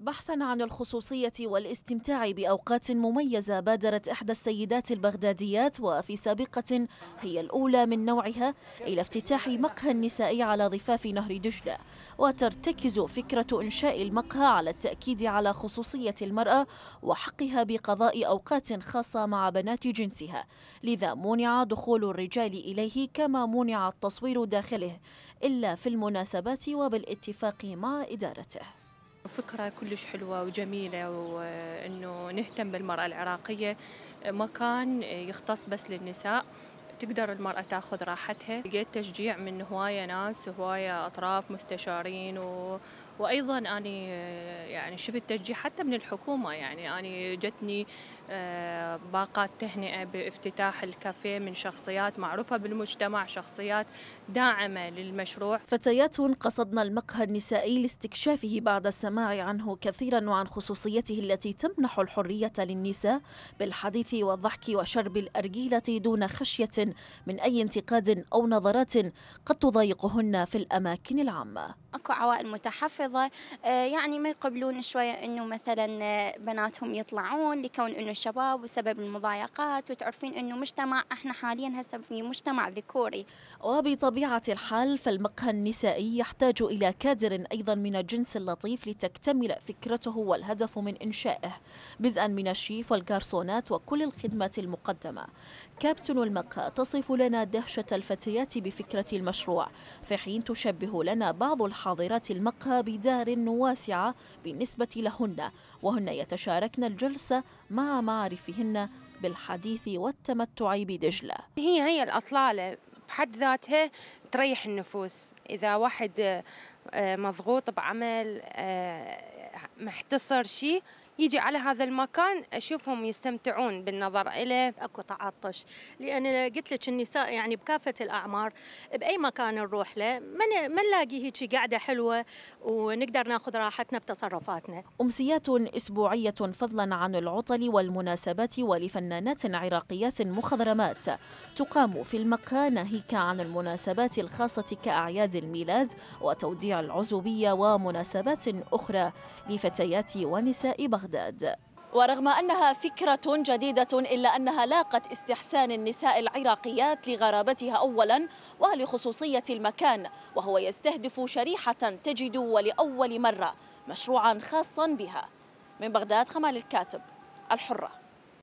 بحثا عن الخصوصية والاستمتاع بأوقات مميزة بادرت إحدى السيدات البغداديات وفي سابقة هي الأولى من نوعها إلى افتتاح مقهى نسائي على ضفاف نهر دجلة وترتكز فكرة إنشاء المقهى على التأكيد على خصوصية المرأة وحقها بقضاء أوقات خاصة مع بنات جنسها لذا منع دخول الرجال إليه كما منع التصوير داخله إلا في المناسبات وبالاتفاق مع إدارته فكرة كلش حلوة وجميلة وأنه نهتم بالمرأة العراقية مكان يختص بس للنساء تقدر المرأة تاخذ راحتها لقيت تشجيع من هواية ناس هواية أطراف مستشارين و وايضا اني يعني شفت تشجيع حتى من الحكومه يعني اني جتني آه، باقات تهنئه بافتتاح الكافيه من شخصيات معروفه بالمجتمع شخصيات داعمه للمشروع فتيات قصدن المقهى النسائي لاستكشافه بعد السماع عنه كثيرا وعن خصوصيته التي تمنح الحريه للنساء بالحديث والضحك وشرب الارجيله دون خشيه من اي انتقاد او نظرات قد تضايقهن في الاماكن العامه اكو عوائل متحفظه المريضة آه، يعني ما يقبلون شوية أنه مثلا آه، بناتهم يطلعون لكون أنه الشباب وسبب المضايقات وتعرفين أنه مجتمع إحنا حاليا هسه في مجتمع ذكوري وبطبيعة الحال فالمقهى النسائي يحتاج إلى كادر أيضا من الجنس اللطيف لتكتمل فكرته والهدف من إنشائه بدءا من الشيف والكارسونات وكل الخدمات المقدمة كابتن المقهى تصف لنا دهشة الفتيات بفكرة المشروع في حين تشبه لنا بعض الحاضرات المقهى دار واسعة بالنسبة لهن وهن يتشاركن الجلسة مع معارفهن بالحديث والتمتع بدجلة هي هي الأطلالة بحد ذاتها تريح النفوس إذا واحد آه، مضغوط بعمل آه، محتصر شيء يجي على هذا المكان اشوفهم يستمتعون بالنظر اليه اكو تعطش لان قلت لك النساء يعني بكافه الاعمار باي مكان نروح له ما نلاقي هيك قاعده حلوه ونقدر ناخذ راحتنا بتصرفاتنا امسيات اسبوعيه فضلا عن العطل والمناسبات ولفنانات عراقيات مخضرمات تقام في المقهى ناهيك عن المناسبات الخاصه كاعياد الميلاد وتوديع العزوبيه ومناسبات اخرى لفتيات ونساء بغداد بغداد ورغم أنها فكرة جديدة إلا أنها لاقت استحسان النساء العراقيات لغرابتها أولا ولخصوصية المكان وهو يستهدف شريحة تجد ولأول مرة مشروعا خاصا بها من بغداد خمال الكاتب الحره